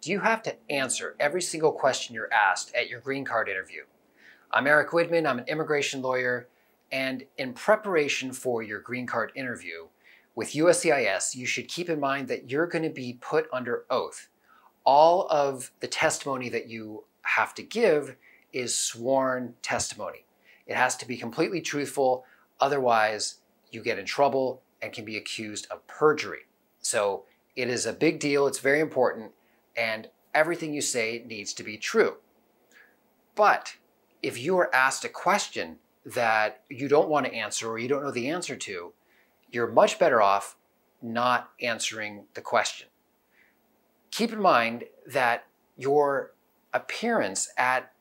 Do you have to answer every single question you're asked at your green card interview? I'm Eric Widman, I'm an immigration lawyer, and in preparation for your green card interview with USCIS, you should keep in mind that you're going to be put under oath. All of the testimony that you have to give is sworn testimony. It has to be completely truthful, otherwise, you get in trouble and can be accused of perjury. So, it is a big deal, it's very important, and everything you say needs to be true. But if you are asked a question that you don't want to answer or you don't know the answer to, you're much better off not answering the question. Keep in mind that your appearance at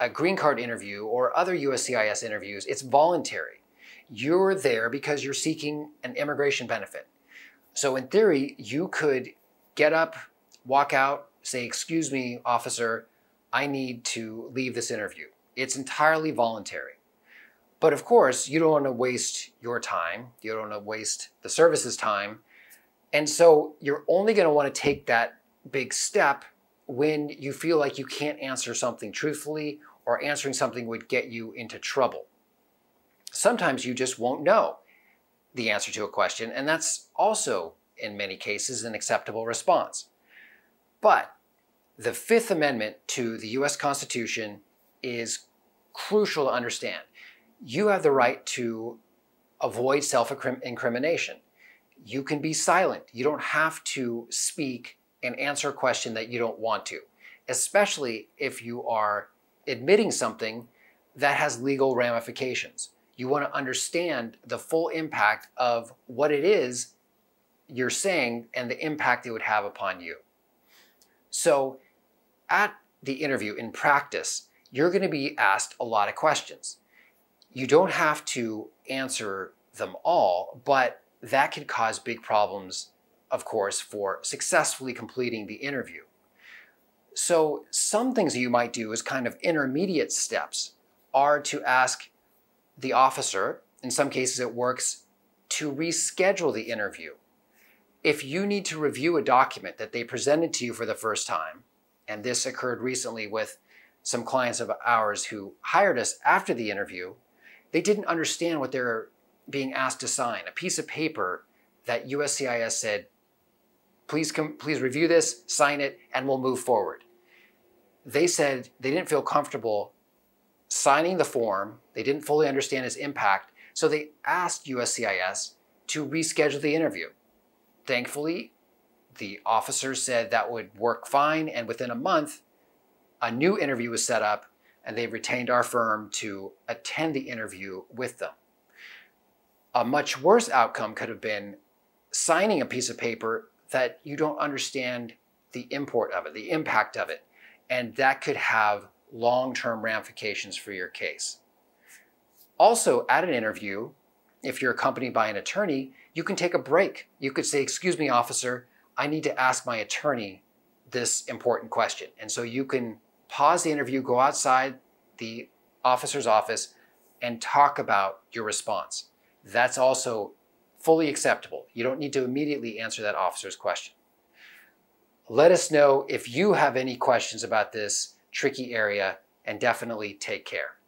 a green card interview or other USCIS interviews, it's voluntary. You're there because you're seeking an immigration benefit. So in theory, you could get up walk out, say, Excuse me, officer, I need to leave this interview. It's entirely voluntary. But of course, you don't want to waste your time, you don't want to waste the service's time. And so you're only going to want to take that big step when you feel like you can't answer something truthfully or answering something would get you into trouble. Sometimes you just won't know the answer to a question, and that's also, in many cases, an acceptable response. But the Fifth Amendment to the US Constitution is crucial to understand. You have the right to avoid self incrimination. You can be silent. You don't have to speak and answer a question that you don't want to, especially if you are admitting something that has legal ramifications. You want to understand the full impact of what it is you're saying and the impact it would have upon you. So at the interview, in practice, you're going to be asked a lot of questions. You don't have to answer them all, but that can cause big problems, of course, for successfully completing the interview. So some things you might do as kind of intermediate steps are to ask the officer, in some cases it works, to reschedule the interview. If you need to review a document that they presented to you for the first time, and this occurred recently with some clients of ours who hired us after the interview, they didn't understand what they're being asked to sign. A piece of paper that USCIS said, please come, please review this, sign it, and we'll move forward. They said they didn't feel comfortable signing the form. They didn't fully understand its impact. So they asked USCIS to reschedule the interview. Thankfully, the officer said that would work fine, and within a month, a new interview was set up, and they retained our firm to attend the interview with them. A much worse outcome could have been signing a piece of paper that you don't understand the import of it, the impact of it, and that could have long term ramifications for your case. Also, at an interview, if you're accompanied by an attorney, you can take a break. You could say, Excuse me, officer, I need to ask my attorney this important question. And so you can pause the interview, go outside the officer's office, and talk about your response. That's also fully acceptable. You don't need to immediately answer that officer's question. Let us know if you have any questions about this tricky area and definitely take care.